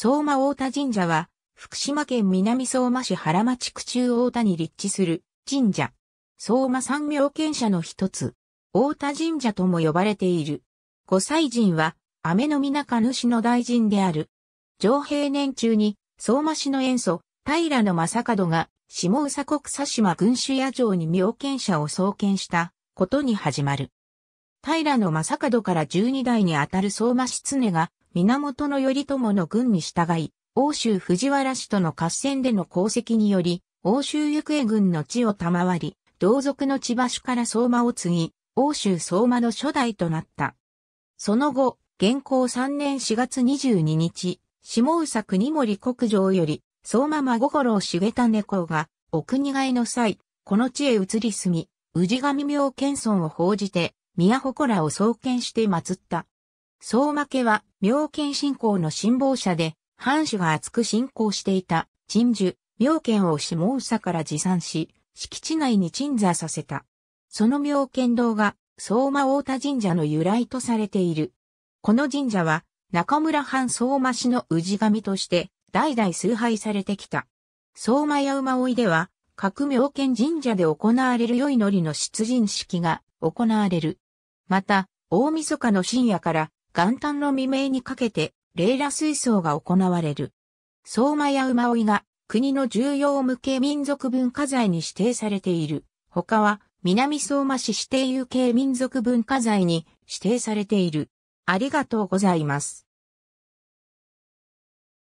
相馬大田神社は、福島県南相馬市原町区中大田に立地する神社。相馬三名県社の一つ、大田神社とも呼ばれている。五祭神は、雨の皆か主の大臣である。上平年中に、相馬市の塩素、平の正門が、下宇佐国佐島群主野城に妙見者を創建したことに始まる。平の正門から十二代にあたる相馬室根が源頼朝の軍に従い、欧州藤原氏との合戦での功績により、欧州行方軍の地を賜り、同族の千葉市から相馬を継ぎ、欧州相馬の初代となった。その後、現行3年4月22日、下総国森国城より、相馬真心を茂った猫が、お国替えの際、この地へ移り住み、氏神明謙村を報じて、宮祠を創建して祀った。相馬家は、妙見信仰の信望者で、藩主が厚く信仰していた、鎮守、妙見を下総から持参し、敷地内に鎮座させた。その妙見堂が、相馬大田神社の由来とされている。この神社は、中村藩相馬氏の氏神として、代々崇拝されてきた。相馬や馬追では、各妙見神社で行われる良い祈りの出陣式が行われる。また、大晦日の深夜から元旦の未明にかけて、レイラ水槽が行われる。相馬や馬追が国の重要無形民族文化財に指定されている。他は南相馬市指定有形民族文化財に指定されている。ありがとうございます。